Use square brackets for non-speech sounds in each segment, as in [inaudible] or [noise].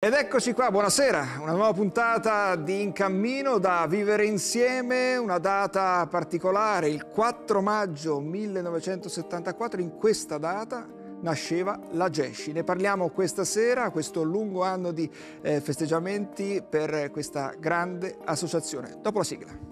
Ed eccoci qua, buonasera, una nuova puntata di In Cammino da vivere insieme, una data particolare, il 4 maggio 1974, in questa data nasceva la Gesci. Ne parliamo questa sera, questo lungo anno di eh, festeggiamenti per questa grande associazione. Dopo la sigla.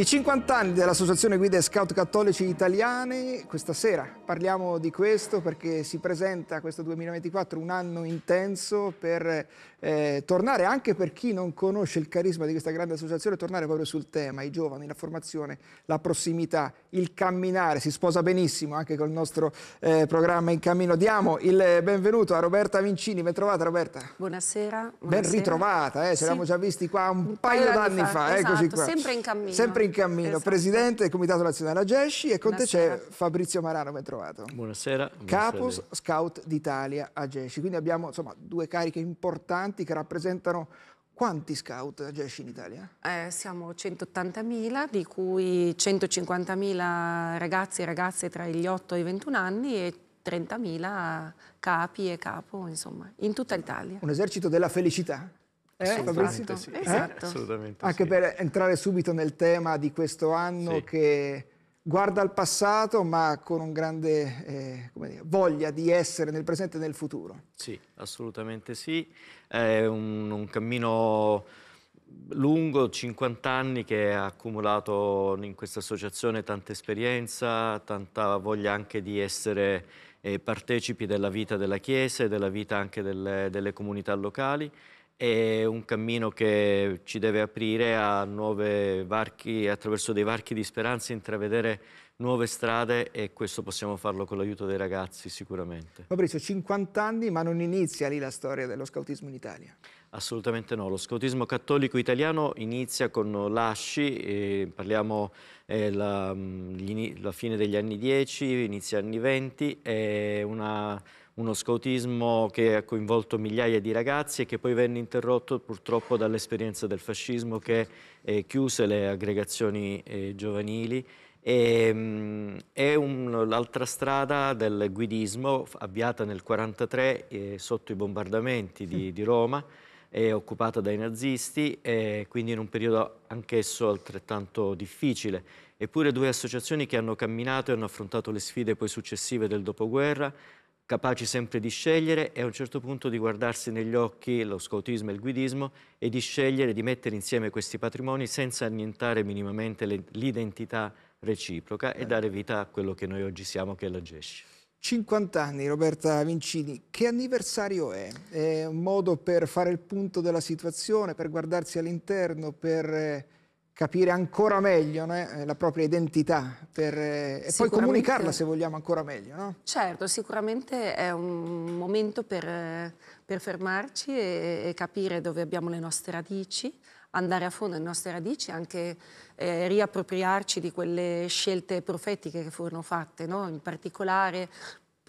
I 50 anni dell'Associazione Guida e Scout Cattolici Italiani, questa sera parliamo di questo perché si presenta questo 2024 un anno intenso per eh, tornare, anche per chi non conosce il carisma di questa grande associazione, tornare proprio sul tema, i giovani, la formazione, la prossimità, il camminare, si sposa benissimo anche col nostro eh, programma In Cammino. Diamo il eh, benvenuto a Roberta Vincini, ben trovata Roberta. Buonasera. buonasera. Ben ritrovata, eh. ci sì. eravamo già visti qua un, un paio, paio d'anni fa, fa. Esatto, eccoci qua. Sempre in cammino. Sempre in cammino, esatto. presidente del Comitato Nazionale Agesci e con buonasera. te c'è Fabrizio Marano, ben trovato. Buonasera. Capo buonasera. Scout d'Italia Agesci, quindi abbiamo insomma, due cariche importanti che rappresentano quanti scout agisce in Italia? Eh, siamo 180.000, di cui 150.000 ragazzi e ragazze tra gli 8 e i 21 anni e 30.000 capi e capo, insomma, in tutta l'Italia. Un esercito della felicità? Eh, assolutamente, sì. Esatto. Eh? assolutamente Anche per entrare subito nel tema di questo anno sì. che guarda al passato ma con un grande eh, dire, voglia di essere nel presente e nel futuro. Sì, assolutamente sì. È un, un cammino lungo, 50 anni, che ha accumulato in questa associazione tanta esperienza, tanta voglia anche di essere eh, partecipi della vita della Chiesa e della vita anche delle, delle comunità locali è un cammino che ci deve aprire a nuove varchi, attraverso dei varchi di speranza, intravedere nuove strade e questo possiamo farlo con l'aiuto dei ragazzi sicuramente. Fabrizio, 50 anni ma non inizia lì la storia dello scautismo in Italia? Assolutamente no, lo scautismo cattolico italiano inizia con Lasci, parliamo eh, la, mm, la, fine degli anni 10, inizia anni 20, è una uno scautismo che ha coinvolto migliaia di ragazzi e che poi venne interrotto purtroppo dall'esperienza del fascismo che eh, chiuse le aggregazioni eh, giovanili. E, ehm, è l'altra strada del guidismo avviata nel 1943 eh, sotto i bombardamenti di, di Roma occupata dai nazisti, eh, quindi in un periodo anch'esso altrettanto difficile. Eppure due associazioni che hanno camminato e hanno affrontato le sfide poi successive del dopoguerra capaci sempre di scegliere e a un certo punto di guardarsi negli occhi lo scoutismo e il guidismo e di scegliere di mettere insieme questi patrimoni senza annientare minimamente l'identità reciproca e dare vita a quello che noi oggi siamo, che è la GESCI. 50 anni, Roberta Vincini, che anniversario è? È un modo per fare il punto della situazione, per guardarsi all'interno, per eh, capire ancora meglio né, eh, la propria identità per, eh, e poi comunicarla se vogliamo ancora meglio. No? Certo, sicuramente è un momento per, eh, per fermarci e, e, capire dove abbiamo le nostre radici, andare a fondo alle nostre radici, anche eh, riappropriarci di quelle scelte profetiche che furono fatte, no? in particolare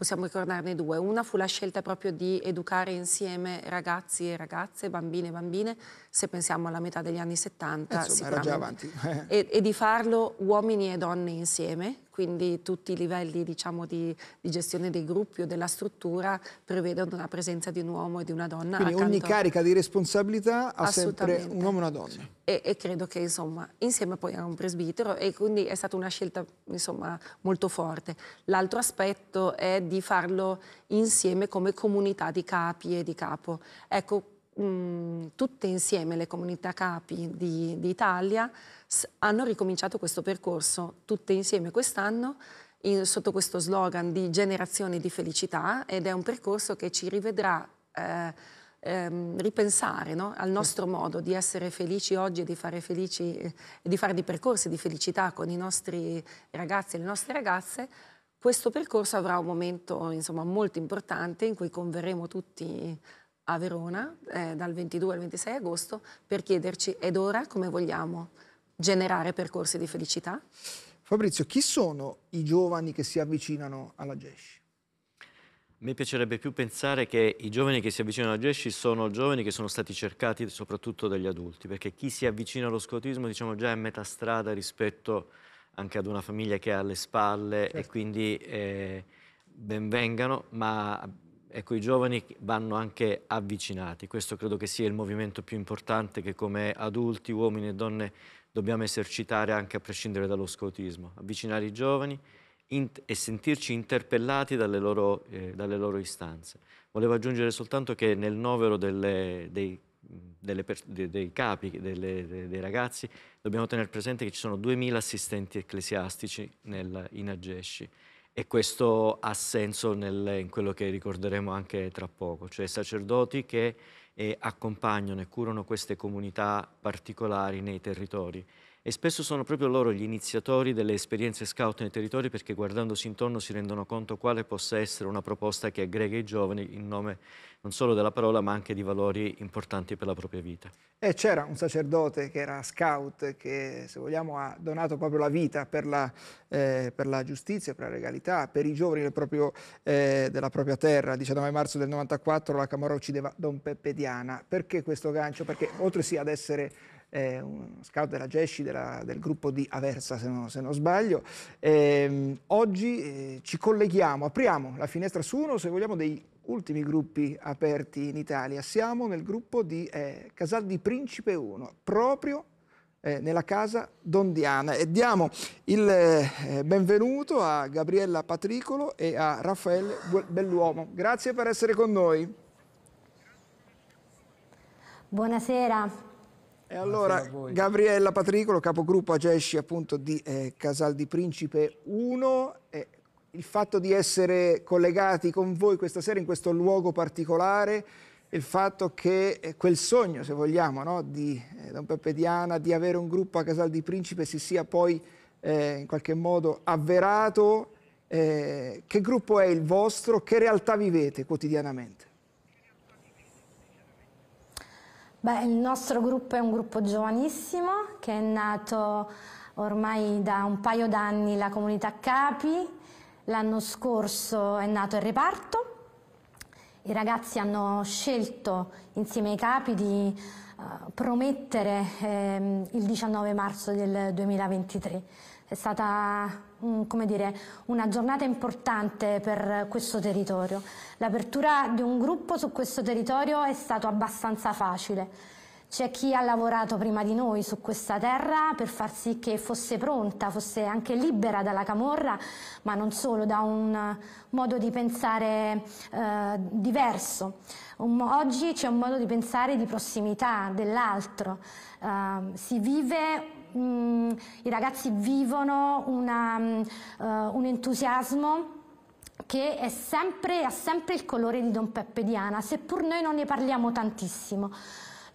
possiamo ricordarne due. Una fu la scelta proprio di educare insieme ragazzi e ragazze, bambine e bambine, se pensiamo alla metà degli anni 70. insomma, era già avanti. [laughs] e, e di farlo uomini e donne insieme, quindi tutti i livelli diciamo, di, di, gestione dei gruppi o della struttura prevedono la presenza di un uomo e di una donna. Quindi accanto... ogni carica di responsabilità ha sempre un uomo e una donna. E, e, credo che insomma, insieme poi a un presbitero e quindi è stata una scelta insomma, molto forte. L'altro aspetto è di farlo insieme come comunità di capi e di capo. Ecco, Mm, tutte insieme le comunità capi di, Italia hanno ricominciato questo percorso, tutte insieme quest'anno, in, sotto questo slogan di generazioni di felicità ed è un percorso che ci rivedrà eh, ehm, ripensare no? al nostro modo di essere felici oggi e di fare, felici, eh, di fare dei percorsi di felicità con i nostri ragazzi e le nostre ragazze. Questo percorso avrà un momento insomma, molto importante in cui converremo tutti a Verona eh, dal 22 al 26 agosto per chiederci ed ora come vogliamo generare percorsi di felicità. Fabrizio, chi sono i giovani che si avvicinano alla GESCI? Mi piacerebbe più pensare che i giovani che si avvicinano alla GESCI sono giovani che sono stati cercati soprattutto dagli adulti, perché chi si avvicina allo scotismo diciamo, già è a metà strada rispetto anche ad una famiglia che ha alle spalle certo. e quindi eh, benvengano, ma ecco, i giovani vanno anche avvicinati. Questo credo che sia il movimento più importante che come adulti, uomini e donne dobbiamo esercitare anche a prescindere dallo scautismo. Avvicinare i giovani e sentirci interpellati dalle loro, eh, dalle loro, istanze. Volevo aggiungere soltanto che nel novero delle, dei, delle dei, capi, delle, dei ragazzi, dobbiamo tenere presente che ci sono 2.000 assistenti ecclesiastici nel, in Agesci e questo ha senso nel, in quello che ricorderemo anche tra poco, cioè sacerdoti che eh, accompagnano e curano queste comunità particolari nei territori e spesso sono proprio loro gli iniziatori delle esperienze scout nei territori perché guardandosi intorno si rendono conto quale possa essere una proposta che aggrega i giovani in nome non solo della parola ma anche di valori importanti per la propria vita. E c'era un sacerdote che era scout che se vogliamo ha donato proprio la vita per la, eh, per la giustizia, per la legalità, per i giovani del proprio, eh, della propria terra. Il 19 marzo del 94 la Camorra uccideva Don Peppe Diana. Perché questo gancio? Perché oltre sì ad essere eh, uno scout della GESCI, del gruppo di Aversa se, no, se non, sbaglio. Eh, oggi eh, ci colleghiamo, apriamo la finestra su uno, se vogliamo, dei ultimi gruppi aperti in Italia. Siamo nel gruppo di eh, Casal di Principe 1, proprio eh, nella casa Dondiana e diamo il eh, benvenuto a Gabriella Patricolo e a Raffaele Belluomo. Grazie per essere con noi. Buonasera. E eh, allora Gabriella Patricolo, capogruppo AGESCI appunto di eh, Casal di Principe 1, eh, il fatto di essere collegati con voi questa sera in questo luogo particolare, il fatto che eh, quel sogno, se vogliamo, no, di eh, Don Peppe Diana, di avere un gruppo a Casal di Principe si sia poi eh, in qualche modo avverato, che gruppo è il vostro, che realtà vivete quotidianamente? Beh, il nostro gruppo è un gruppo giovanissimo che è nato ormai da un paio d'anni la comunità Capi, l'anno scorso è nato il reparto, i ragazzi hanno scelto insieme ai capi di uh, promettere eh, il 19 marzo del 2023. È stata come dire, una giornata importante per questo territorio. L'apertura di un gruppo su questo territorio è stato abbastanza facile. C'è chi ha lavorato prima di noi su questa terra per far sì che fosse pronta, fosse anche libera dalla camorra, ma non solo, da un modo di pensare eh, diverso. Un, oggi c'è un modo di pensare di prossimità dell'altro. Eh, si vive mh, mm, i ragazzi vivono una, mh, mm, eh, uh, un entusiasmo che sempre, ha sempre il colore di Don Peppe Diana, seppur noi non ne parliamo tantissimo.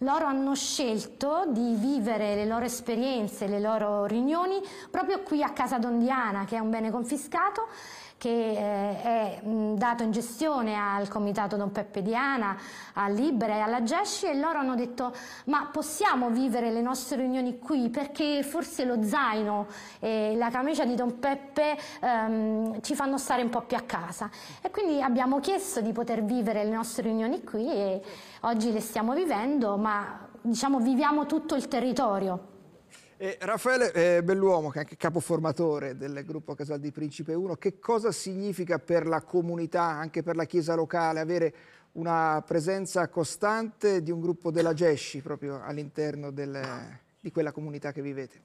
Loro hanno scelto di vivere le loro esperienze, le loro riunioni proprio qui a casa Don Diana, che è un bene confiscato, che eh, è dato in gestione al comitato Don Peppe Diana, a Libera e alla Gesci e loro hanno detto ma possiamo vivere le nostre riunioni qui perché forse lo zaino e la camicia di Don Peppe ehm, ci fanno stare un po' più a casa e quindi abbiamo chiesto di poter vivere le nostre riunioni qui e oggi le stiamo vivendo ma diciamo viviamo tutto il territorio. Eh, Raffaele eh, Belluomo, che è anche capo formatore del gruppo Casal di Principe 1, che cosa significa per la comunità, anche per la Chiesa locale, avere una presenza costante di un gruppo della GESCI proprio all'interno di quella comunità che vivete?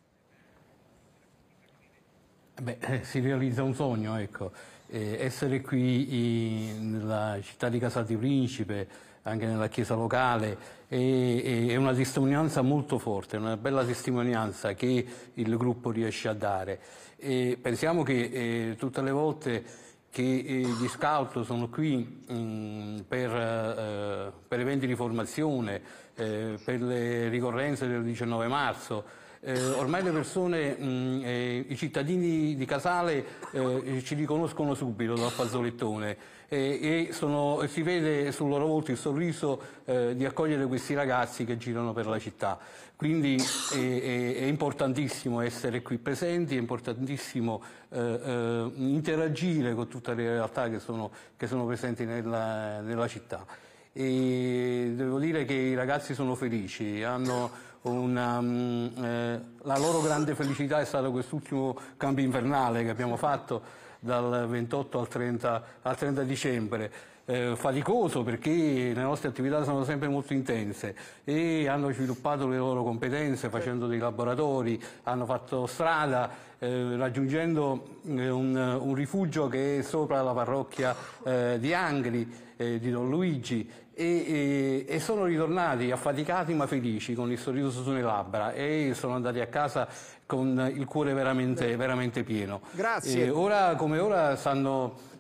Beh, eh, si realizza un sogno, ecco. Eh, essere qui in, nella città di Casal di Principe, anche nella chiesa locale, e, è una testimonianza molto forte, una bella testimonianza che il gruppo riesce a dare. E pensiamo che eh, tutte le volte che eh, gli scout sono qui mh, mm, per, eh, per, eventi di formazione, eh, per le ricorrenze del 19 marzo, eh, ormai le persone, mh, mm, eh, i cittadini di Casale eh, ci riconoscono subito dal fazzolettone eh, e sono, si vede sul loro volto il sorriso eh, di accogliere questi ragazzi che girano per la città. Quindi è, eh, è, è importantissimo essere qui presenti, è importantissimo interagire con tutte le realtà che sono, che sono presenti nella, nella città. E devo dire che i ragazzi sono felici, hanno una, um, eh, la loro grande felicità è stato quest'ultimo cambio invernale che abbiamo fatto dal 28 al 30, al 30 dicembre. Eh, faticoso perché le nostre attività sono sempre molto intense e hanno sviluppato le loro competenze facendo dei laboratori, hanno fatto strada eh, raggiungendo eh, un, un, rifugio che è sopra la parrocchia eh, di Angri, eh, di Don Luigi e, e, e, sono ritornati affaticati ma felici con il sorriso sulle labbra e sono andati a casa con il cuore veramente, veramente pieno. Grazie. E ora come ora stanno...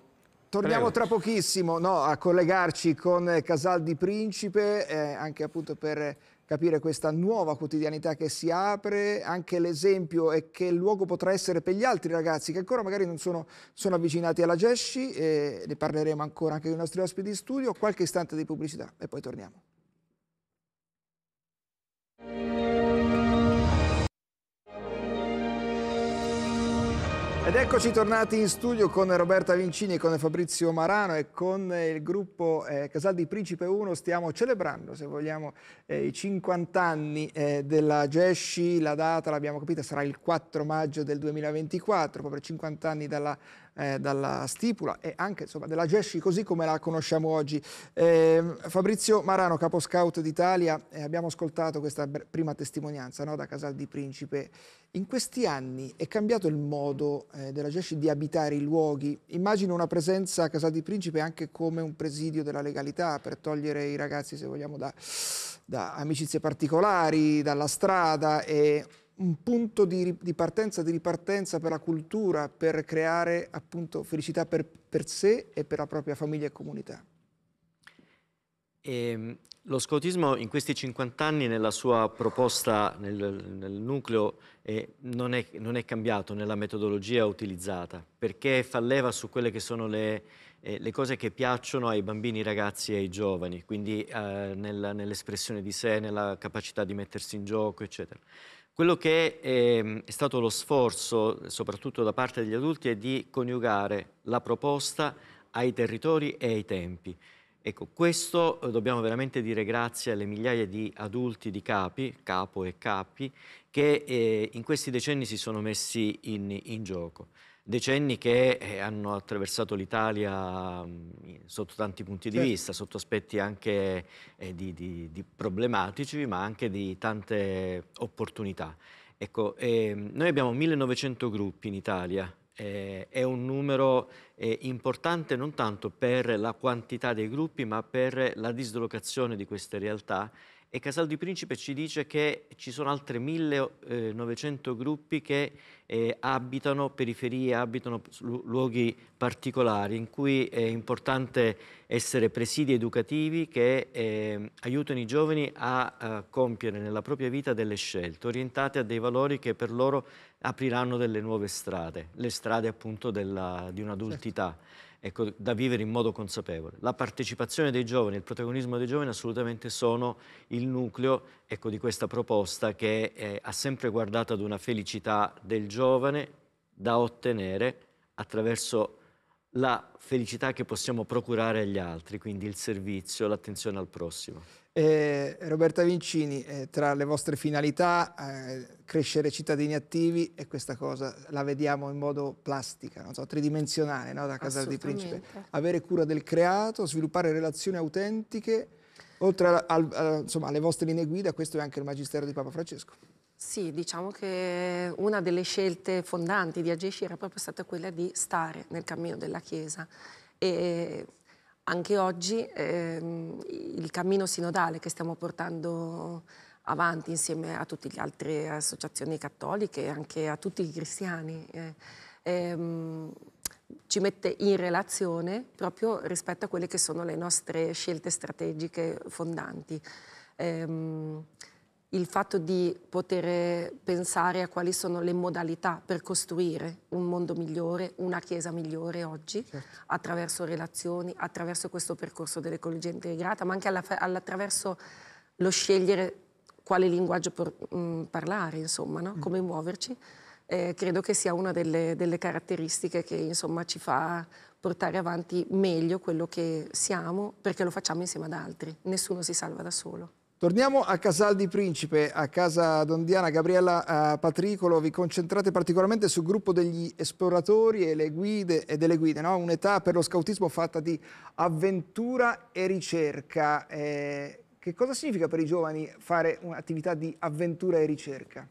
Torniamo Prego. tra pochissimo no, a collegarci con Casal di Principe, eh, anche appunto per capire questa nuova quotidianità che si apre, anche l'esempio e che il luogo potrà essere per gli altri ragazzi che ancora magari non sono, sono avvicinati alla Gesci, ne parleremo ancora anche con i nostri ospiti di studio, qualche istante di pubblicità e poi torniamo. Ed eccoci tornati in studio con Roberta Vincini, con Fabrizio Marano e con il gruppo eh, Casal di Principe 1 stiamo celebrando, se vogliamo, eh, i 50 anni eh, della GESCI, la data l'abbiamo capita sarà il 4 maggio del 2024, proprio 50 anni dalla eh, dalla stipula e anche insomma, della GESCI così come la conosciamo oggi. Eh, Fabrizio Marano, capo scout d'Italia, eh, abbiamo ascoltato questa prima testimonianza no, da Casal di Principe. In questi anni è cambiato il modo eh, della GESCI di abitare i luoghi. Immagino una presenza a Casal di Principe anche come un presidio della legalità per togliere i ragazzi, se vogliamo, da, da amicizie particolari, dalla strada e un punto di, di, partenza, di ripartenza per la cultura, per creare appunto felicità per, per sé e per la propria famiglia e comunità. E, ehm, lo scautismo in questi 50 anni nella sua proposta, nel, nel nucleo, eh, non, è, non, è, cambiato nella metodologia utilizzata, perché fa leva su quelle che sono le, eh, le cose che piacciono ai bambini, ai ragazzi e ai giovani, quindi eh, nel, nell'espressione di sé, nella capacità di mettersi in gioco, eccetera. Quello che è, ehm, è stato lo sforzo, soprattutto da parte degli adulti, è di coniugare la proposta ai territori e ai tempi. Ecco, questo eh, dobbiamo veramente dire grazie alle migliaia di adulti di capi, capo e capi, che eh, in questi decenni si sono messi in, in gioco decenni che eh, hanno attraversato l'Italia sotto tanti punti certo. di vista, sotto aspetti anche eh, di, di, di problematici, ma anche di tante opportunità. Ecco, eh, noi abbiamo 1900 gruppi in Italia, eh, è un numero eh, importante non tanto per la quantità dei gruppi, ma per la dislocazione di queste realtà e Casal di Principe ci dice che ci sono altri 1900 eh, gruppi che eh, abitano periferie, abitano luoghi particolari in cui è importante essere presidi educativi che eh, aiutano i giovani a, a compiere nella propria vita delle scelte orientate a dei valori che per loro apriranno delle nuove strade, le strade appunto della, di certo. un'adultità. Certo ecco, da vivere in modo consapevole. La partecipazione dei giovani, il protagonismo dei giovani assolutamente sono il nucleo ecco, di questa proposta che eh, ha sempre guardato ad una felicità del giovane da ottenere attraverso la felicità che possiamo procurare agli altri, quindi il servizio, l'attenzione al prossimo. Eh, Roberta Vincini, eh, tra le vostre finalità, eh, crescere cittadini attivi e questa cosa la vediamo in modo plastica, so, tridimensionale, no, da Casal di Principe. Avere cura del creato, sviluppare relazioni autentiche, oltre al, al, insomma, alle vostre linee guida, questo è anche il magistero di Papa Francesco. Sì, diciamo che una delle scelte fondanti di Agesci era proprio stata quella di stare nel cammino della Chiesa e anche oggi ehm, il cammino sinodale che stiamo portando avanti insieme a tutte le altre associazioni cattoliche e anche a tutti i cristiani eh, ehm, ci mette in relazione proprio rispetto a quelle che sono le nostre scelte strategiche fondanti. Ehm, il fatto di poter pensare a quali sono le modalità per costruire un mondo migliore, una Chiesa migliore oggi, certo. attraverso relazioni, attraverso questo percorso dell'ecologia integrata, ma anche alla, attraverso lo scegliere quale linguaggio per, mh, mm, parlare, insomma, no? Mm. come muoverci. Eh, credo che sia una delle, delle caratteristiche che insomma, ci fa portare avanti meglio quello che siamo perché lo facciamo insieme ad altri, nessuno si salva da solo. Torniamo a Casal di Principe, a casa dondiana. Gabriella eh, Patricolo, vi concentrate particolarmente sul gruppo degli esploratori e, guide, e delle guide, no? un'età per lo scautismo fatta di avventura e ricerca. Eh, che cosa significa per i giovani fare un'attività di avventura e ricerca?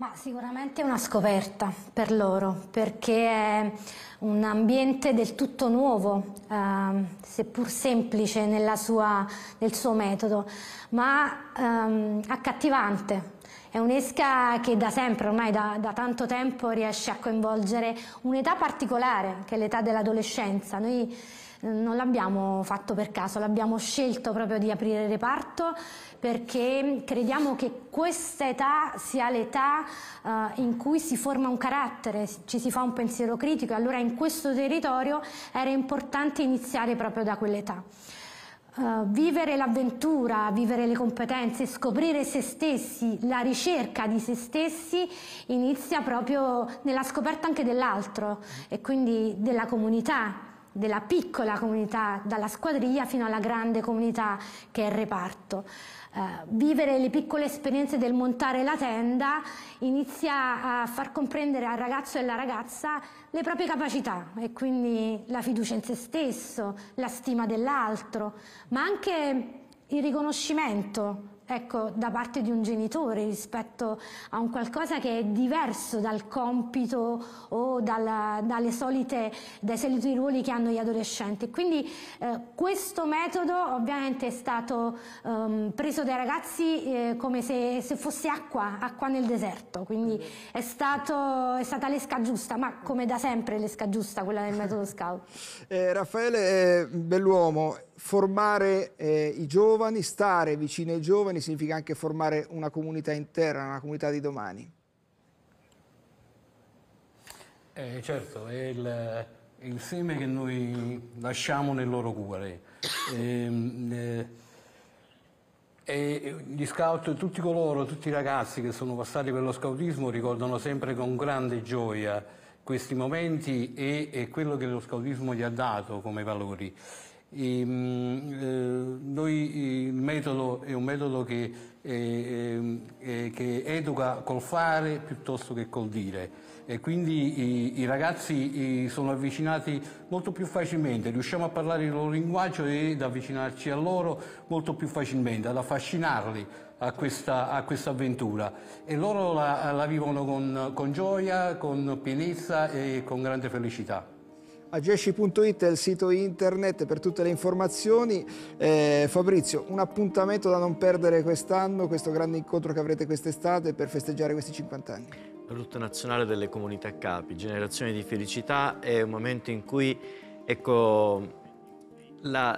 Ma sicuramente è una scoperta per loro perché è un ambiente del tutto nuovo, ehm, seppur semplice sua, nel suo metodo, ma ehm, accattivante è un'esca che da sempre, ormai da, da tanto tempo, riesce a coinvolgere un'età particolare, che è l'età dell'adolescenza. Noi eh, non l'abbiamo fatto per caso, l'abbiamo scelto proprio di aprire il reparto perché crediamo che questa età sia l'età eh, in cui si forma un carattere, ci si fa un pensiero critico e allora in questo territorio era importante iniziare proprio da quell'età. Eh, vivere l'avventura, vivere le competenze, scoprire se stessi, la ricerca di se stessi inizia proprio nella scoperta anche dell'altro e quindi della comunità, della piccola comunità, dalla squadriglia fino alla grande comunità che è il reparto. Eh, vivere le piccole esperienze del montare la tenda inizia a far comprendere al ragazzo e alla ragazza le proprie capacità e quindi la fiducia in se stesso, la stima dell'altro, ma anche il riconoscimento ecco, da parte di un genitore rispetto a un qualcosa che è diverso dal compito o dalla, solite, dai soliti ruoli che hanno gli adolescenti. Quindi eh, questo metodo ovviamente è stato ehm, preso dai ragazzi eh, come se, se, fosse acqua, acqua nel deserto, quindi è, stato, è stata l'esca giusta, ma come da sempre l'esca giusta, quella del metodo scout. [laughs] Eh, Raffaele Belluomo, formare eh, i giovani, stare vicino ai giovani significa anche formare una comunità intera, una comunità di domani. Eh, certo, è il, il, seme che noi lasciamo nel loro cuore. Ehm, eh, e, e gli scout, tutti coloro, tutti i ragazzi che sono passati per lo scoutismo ricordano sempre con grande gioia questi momenti e, e quello che lo scautismo gli ha dato come valori. E, mh, mm, eh, noi, il metodo è un metodo che, eh, eh, eh, che, educa col fare piuttosto che col dire e quindi i, i ragazzi i, sono avvicinati molto più facilmente, riusciamo a parlare il loro linguaggio e ad avvicinarci a loro molto più facilmente, ad affascinarli a questa, a questa avventura e loro la, la vivono con, con gioia, con pienezza e con grande felicità agesci.it è il sito internet per tutte le informazioni. Eh, Fabrizio, un appuntamento da non perdere quest'anno, questo grande incontro che avrete quest'estate per festeggiare questi 50 anni. La Rotta Nazionale delle Comunità Capi, Generazione di Felicità, è un momento in cui ecco, la,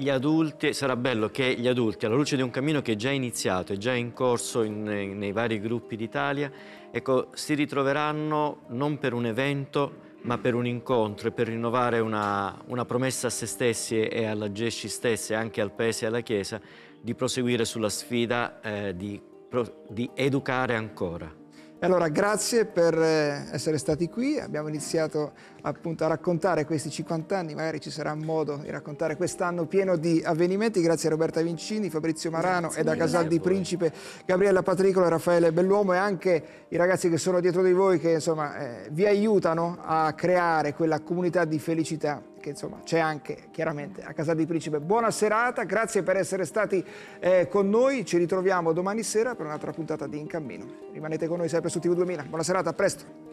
gli adulti, sarà bello che gli adulti, alla luce di un cammino che è già iniziato, è già in corso in, nei vari gruppi d'Italia, ecco, si ritroveranno non per un evento, ma per un incontro e per rinnovare una, una promessa a se stessi e alla Gesci stessa e anche al Paese e alla Chiesa di proseguire sulla sfida eh, di, di educare ancora. E allora grazie per eh, essere stati qui, abbiamo iniziato appunto a raccontare questi 50 anni, magari ci sarà modo di raccontare quest'anno pieno di avvenimenti, grazie a Roberta Vincini, Fabrizio Marano grazie e da Casal di Principe, Gabriella Patricola, Raffaele Belluomo e anche i ragazzi che sono dietro di voi che insomma eh, vi aiutano a creare quella comunità di felicità che insomma c'è anche chiaramente a Casa di Principe. Buona serata, grazie per essere stati eh, con noi, ci ritroviamo domani sera per un'altra puntata di In Cammino. Rimanete con noi sempre su TV2000. Buona serata, a presto.